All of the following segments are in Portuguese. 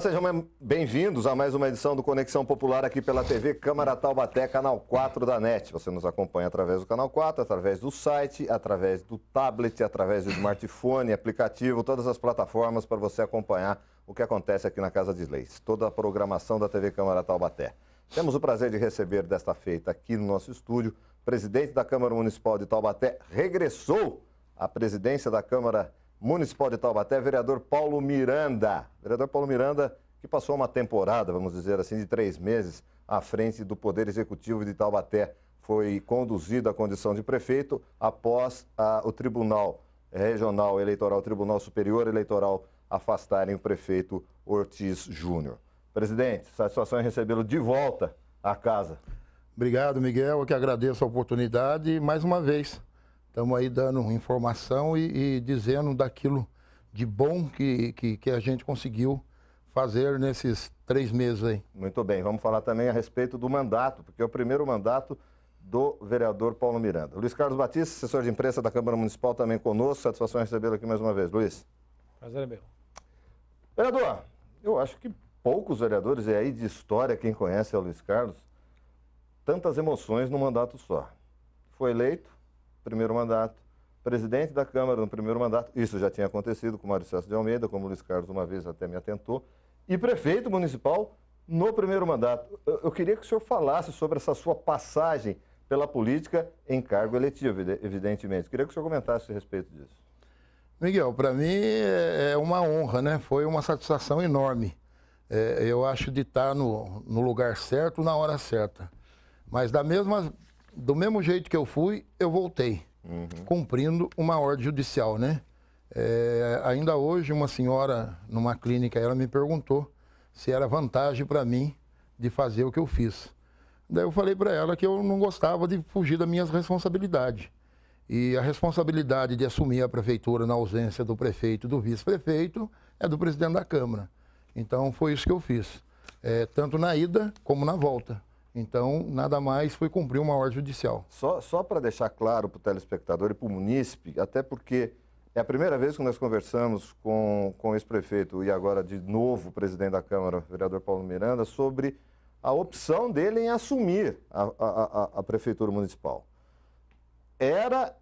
sejam bem-vindos a mais uma edição do Conexão Popular aqui pela TV Câmara Taubaté, canal 4 da NET. Você nos acompanha através do canal 4, através do site, através do tablet, através do smartphone, aplicativo, todas as plataformas para você acompanhar o que acontece aqui na Casa de Leis, toda a programação da TV Câmara Taubaté. Temos o prazer de receber desta feita aqui no nosso estúdio, o presidente da Câmara Municipal de Taubaté regressou à presidência da Câmara Municipal de Taubaté, vereador Paulo Miranda. Vereador Paulo Miranda, que passou uma temporada, vamos dizer assim, de três meses à frente do Poder Executivo de Taubaté. Foi conduzido à condição de prefeito após a, ah, o Tribunal Regional Eleitoral, Tribunal Superior Eleitoral, afastarem o prefeito Ortiz Júnior. Presidente, satisfação em recebê-lo de volta à casa. Obrigado, Miguel. Eu que agradeço a oportunidade mais uma vez Estamos aí dando informação e, e, dizendo daquilo de bom que, que, que a gente conseguiu fazer nesses três meses aí. Muito bem, vamos falar também a respeito do mandato, porque é o primeiro mandato do vereador Paulo Miranda. Luiz Carlos Batista, assessor de imprensa da Câmara Municipal, também conosco. Satisfação em recebê-lo aqui mais uma vez. Luiz. Prazer é meu. Vereador, eu acho que poucos vereadores, e aí de história quem conhece é o Luiz Carlos, tantas emoções num mandato só. Foi eleito, primeiro mandato, presidente da Câmara no primeiro mandato, isso já tinha acontecido com Mário César de Almeida, como o Luiz Carlos uma vez até me atentou, e prefeito municipal no primeiro mandato. Eu queria que o senhor falasse sobre essa sua passagem pela política em cargo eletivo, evidentemente. Eu queria que o senhor comentasse a respeito disso. Miguel, para mim é, é uma honra, né? Foi uma satisfação enorme. É, eu acho de estar no, no lugar certo na hora certa. Mas da mesma do mesmo jeito que eu fui, eu voltei, uhum. cumprindo uma ordem judicial, né? É, ainda hoje, uma senhora numa clínica, ela me perguntou se era vantagem para mim de fazer o que eu fiz. Daí eu falei para ela que eu não gostava de fugir das minhas responsabilidades. E a responsabilidade de assumir a prefeitura na ausência do prefeito e do vice-prefeito é do presidente da Câmara. Então foi isso que eu fiz, é, tanto na ida como na volta. Então, nada mais foi cumprir uma ordem judicial. Só, só para deixar claro para o telespectador e para o munícipe, até porque é a primeira vez que nós conversamos com, com o ex-prefeito e agora de novo presidente da Câmara, vereador Paulo Miranda, sobre a opção dele em assumir a, a, a, a prefeitura municipal. Era,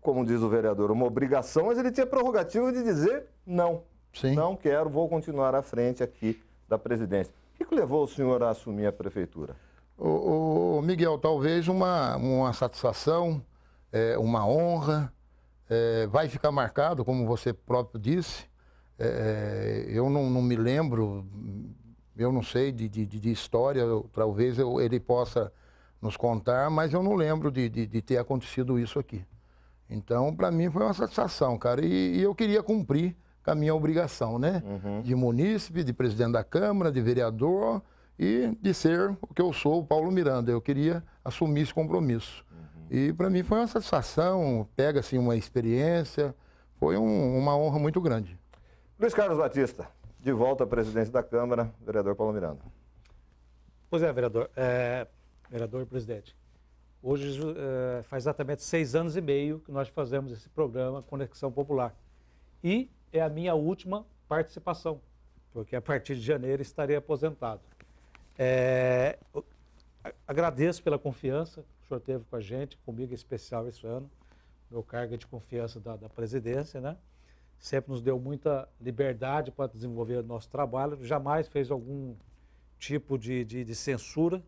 como diz o vereador, uma obrigação, mas ele tinha prerrogativa de dizer não. Sim. Não quero, vou continuar à frente aqui da presidência. O que, que levou o senhor a assumir a prefeitura? o, o Miguel, talvez uma, uma satisfação, é, uma honra, é, vai ficar marcado, como você próprio disse. É, é eu não, não, me lembro, eu não sei de, de, de história, talvez eu, ele possa nos contar, mas eu não lembro de, de ter acontecido isso aqui. Então, para mim foi uma satisfação, cara, e, e, eu queria cumprir com a minha obrigação, né? Uhum. De munícipe, de presidente da Câmara, de vereador, e de ser o que eu sou, o Paulo Miranda. Eu queria assumir esse compromisso. Uhum. E para mim foi uma satisfação, pega assim uma experiência, foi um, uma honra muito grande. Luiz Carlos Batista, de volta à presidência da Câmara, vereador Paulo Miranda. Pois é, vereador, é, vereador presidente. Hoje é, faz exatamente seis anos e meio que nós fazemos esse programa Conexão Popular. E é a minha última participação, porque a partir de janeiro estarei aposentado. É, agradeço pela confiança que o senhor teve com a gente, comigo em especial esse ano, meu cargo de confiança da, da presidência, né? Sempre nos deu muita liberdade para desenvolver o nosso trabalho, jamais fez algum tipo de, de, de censura.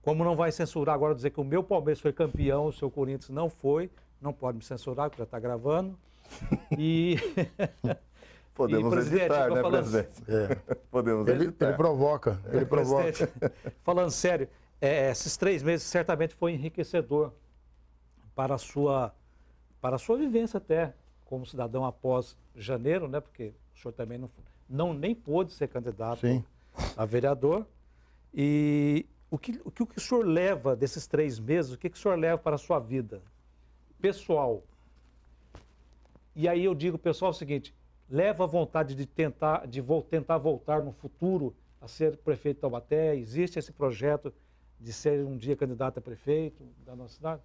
Como não vai censurar agora dizer que o meu Palmeiras foi campeão, o seu Corinthians não foi, não pode me censurar, porque já está gravando. E Podemos evitar, né, falando... presidente? É. Podemos ele, ele, provoca, ele é, provoca. Falando sério, é, esses três meses certamente foi enriquecedor para a sua, para a sua vivência até como cidadão após janeiro, né? Porque o senhor também não, não nem pôde ser candidato Sim. a vereador. E o que, o que, o que o senhor leva desses três meses? O que, que o senhor leva para a sua vida pessoal? E aí eu digo, pessoal, é o seguinte: leva a vontade de tentar, de vo tentar voltar no futuro a ser prefeito de Taubaté? Existe esse projeto de ser um dia candidato a prefeito da nossa cidade?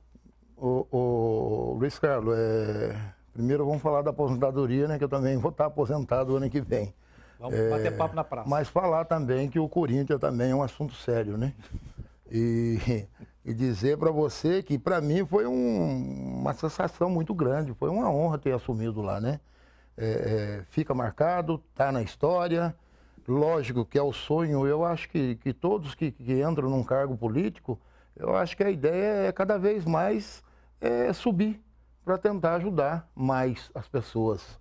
O, o Luiz Carlos, é... primeiro vamos falar da aposentadoria, né? Que eu também vou estar aposentado ano que vem. Vamos é... bater papo na praça. Mas falar também que o Corinthians também é um assunto sério, né? E, e dizer para você que para mim foi um... uma sensação muito grande, foi uma honra ter assumido lá, né? é, é, fica marcado, está na história. Lógico que é o sonho, eu acho que, que todos que, que entram num cargo político, eu acho que a ideia é cada vez mais é, subir para tentar ajudar mais as pessoas.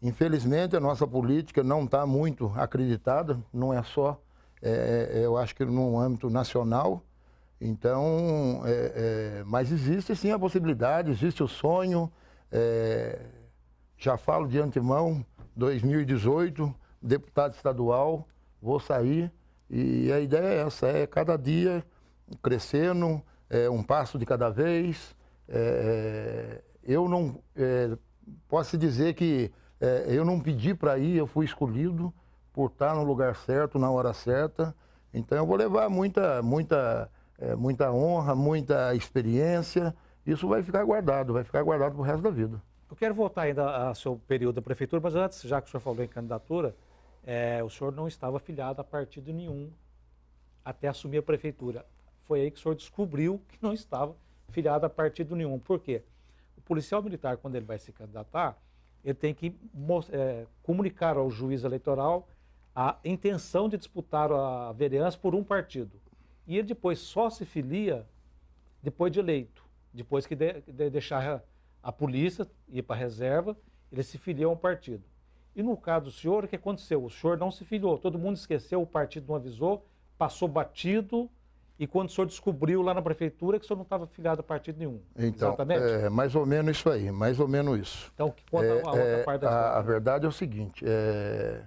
Infelizmente, a nossa política não está muito acreditada, não é só, é, é, eu acho que no âmbito nacional. Então, é, é, mas existe sim a possibilidade, existe o sonho, é, já falo de antemão, 2018, deputado estadual, vou sair e a ideia é essa, é cada dia crescendo, é, um passo de cada vez. É, é eu não é, posso dizer que é, eu não pedi para ir, eu fui escolhido por estar no lugar certo, na hora certa. Então eu vou levar muita, muita, é, muita honra, muita experiência. Isso vai ficar guardado, vai ficar guardado para o resto da vida. Eu quero voltar ainda ao seu período da prefeitura, mas antes, já que o senhor falou em candidatura, é, o senhor não estava afiliado a partido nenhum até assumir a prefeitura. Foi aí que o senhor descobriu que não estava filiado a partido nenhum. Por quê? O policial militar, quando ele vai se candidatar, ele tem que é, comunicar ao juiz eleitoral a intenção de disputar a vereança por um partido. E ele depois só se filia depois de eleito, depois que de, de deixar a polícia ia para a reserva, ele se filiou a um partido. E no caso do senhor, o que aconteceu? O senhor não se filiou, todo mundo esqueceu, o partido não avisou, passou batido, e quando o senhor descobriu lá na prefeitura que o senhor não estava filiado a partido nenhum. Então, Exatamente? É, mais ou menos isso aí, mais ou menos isso. Então, conta é, a outra é, parte da a, a verdade é o seguinte, é,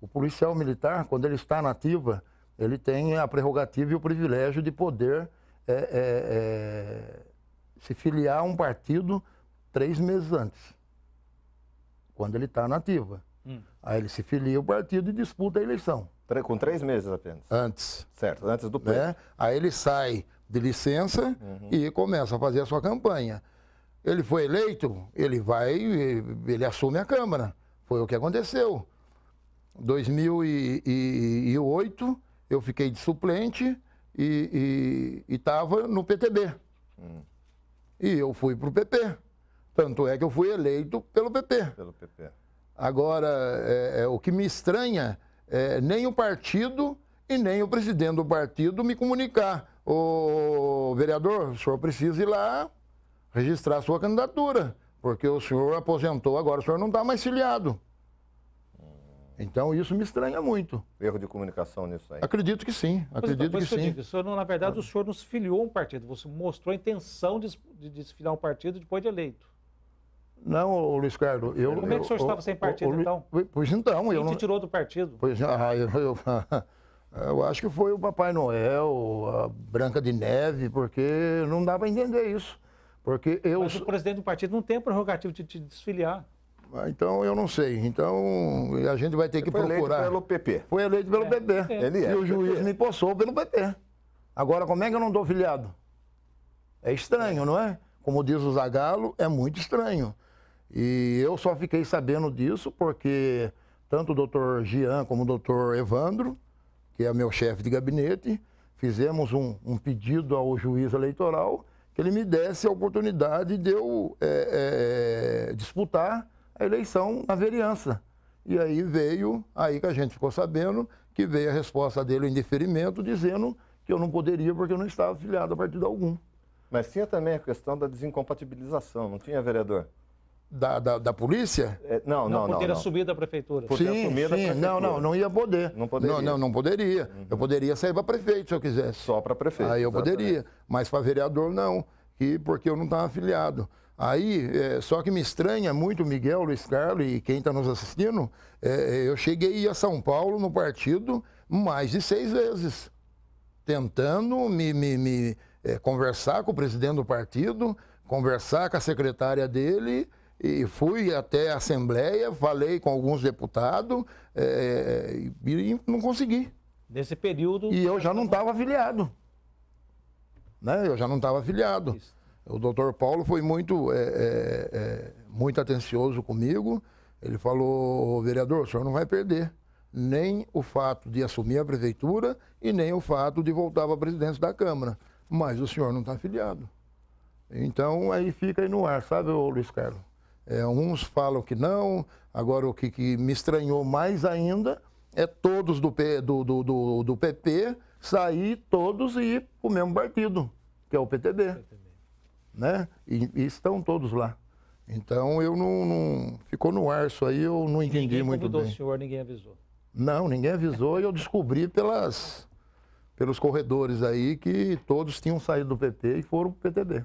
o policial militar, quando ele está na ativa, ele tem a prerrogativa e o privilégio de poder é, é, é, se filiar a um partido três meses antes, quando ele está na ativa. Hum. Aí ele se filia ao partido e disputa a eleição. Com três meses apenas? Antes. Certo, antes do né? pleito. Né? Aí ele sai de licença uhum. e começa a fazer a sua campanha. Ele foi eleito, ele vai, ele assume a Câmara. Foi o que aconteceu. 2008, eu fiquei de suplente e estava no PTB. Hum. E eu fui para o PP. Tanto é que eu fui eleito pelo PP. Pelo PP. Agora, é, é, o que me estranha é nem o partido e nem o presidente do partido me comunicar. Ô, vereador, o senhor precisa ir lá registrar sua candidatura, porque o senhor aposentou, agora o senhor não está mais filiado. Então isso me estranha muito. Erro de comunicação nisso aí. Acredito que sim, acredito então, que sim. Digo, o senhor, na verdade, o senhor nos filiou um partido, você mostrou a intenção de, de, de se filiar um partido depois de eleito. Não, Luiz Carlos, eu. Como é que o senhor eu, estava sem partido, então? Pois então, Quem eu. Quem te tirou do partido? Pois ah, eu, eu, eu, acho que foi o Papai Noel, a Branca de Neve, porque não dava a entender isso. Porque eu. Mas o presidente do partido não tem prerrogativo de te desfiliar. Ah, então, eu não sei. Então, a gente vai ter que foi procurar. Foi eleito pelo PP. Foi eleito pelo é, PP. É. Ele é. E o juiz me possou pelo PP. Agora, como é que eu não dou filiado? É estranho, é. não é? Como diz o Zagalo, é muito estranho. E eu só fiquei sabendo disso porque tanto o doutor Gian como o doutor Evandro, que é meu chefe de gabinete, fizemos um, um, pedido ao juiz eleitoral que ele me desse a oportunidade de eu é, é, disputar a eleição na vereança. E aí veio, aí que a gente ficou sabendo, que veio a resposta dele em deferimento, dizendo que eu não poderia porque eu não estava afiliado a partido algum. Mas tinha também a questão da desincompatibilização, não tinha, vereador? da, da, da, polícia? É, não, não, não. Por não, assumido não. prefeitura. sim, sim. prefeitura. Não, não, não ia poder. Não poderia. Não, não, não poderia. Uhum. Eu poderia sair para prefeito se eu quisesse. Só para prefeito. Aí eu exatamente. poderia, mas para vereador não, que, porque eu não estava afiliado. Aí, é, só que me estranha muito Miguel, Luiz Carlos e quem está nos assistindo, é, é, eu cheguei a São Paulo no partido mais de seis vezes, tentando me, me, me é, conversar com o presidente do partido, conversar com a secretária dele e fui até a Assembleia, falei com alguns deputados é, e não consegui. Nesse período. E eu já não estava afiliado. Né? Eu já não estava afiliado. Isso. O doutor Paulo foi muito, é, é, muito atencioso comigo. Ele falou, vereador, o senhor não vai perder nem o fato de assumir a prefeitura e nem o fato de voltar para a presidência da Câmara. Mas o senhor não está afiliado. Então aí fica aí no ar, sabe, Luiz Carlos? É, uns falam que não, agora o que, que, me estranhou mais ainda é todos do, P, do, do, do, do, PP sair todos e ir para o mesmo partido, que é o PTB. Né? E, e, estão todos lá. Então eu não, não, Ficou no ar isso aí, eu não entendi ninguém muito bem. o senhor, ninguém avisou. Não, ninguém avisou e eu descobri pelas, pelos corredores aí que todos tinham saído do PT e foram para o PTB.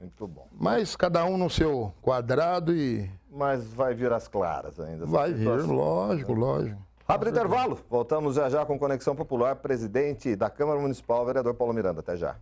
Muito bom. Mas cada um no seu quadrado e. Mas vai vir as claras ainda. Vai vir, lógico, lógico. Abre o intervalo. Voltamos já já com Conexão Popular, presidente da Câmara Municipal, vereador Paulo Miranda. Até já.